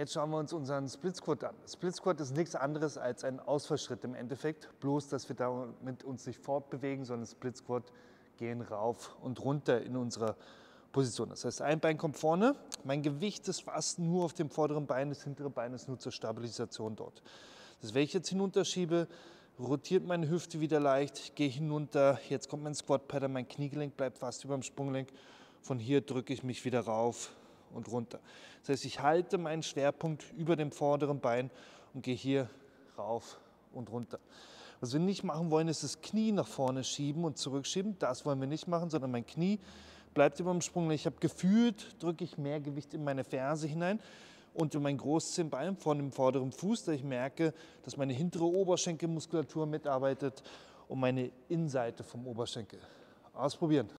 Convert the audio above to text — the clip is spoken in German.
Jetzt schauen wir uns unseren Split Squat an. Split Squat ist nichts anderes als ein Ausfallschritt im Endeffekt, bloß dass wir damit uns nicht fortbewegen, sondern Split Squat gehen rauf und runter in unserer Position. Das heißt, ein Bein kommt vorne, mein Gewicht ist fast nur auf dem vorderen Bein, das hintere Bein ist nur zur Stabilisation dort. Das, wenn ich jetzt hinunterschiebe, rotiert meine Hüfte wieder leicht, gehe hinunter, jetzt kommt mein Squat Pattern, mein Kniegelenk bleibt fast über dem Sprunggelenk. Von hier drücke ich mich wieder rauf, und runter. Das heißt, ich halte meinen Schwerpunkt über dem vorderen Bein und gehe hier rauf und runter. Was wir nicht machen wollen, ist das Knie nach vorne schieben und zurückschieben. Das wollen wir nicht machen, sondern mein Knie bleibt über dem Sprung. Ich habe gefühlt, drücke ich mehr Gewicht in meine Ferse hinein und in mein Großzehenbein von dem vorderen Fuß, da ich merke, dass meine hintere Oberschenkelmuskulatur mitarbeitet und meine Innenseite vom Oberschenkel. Ausprobieren.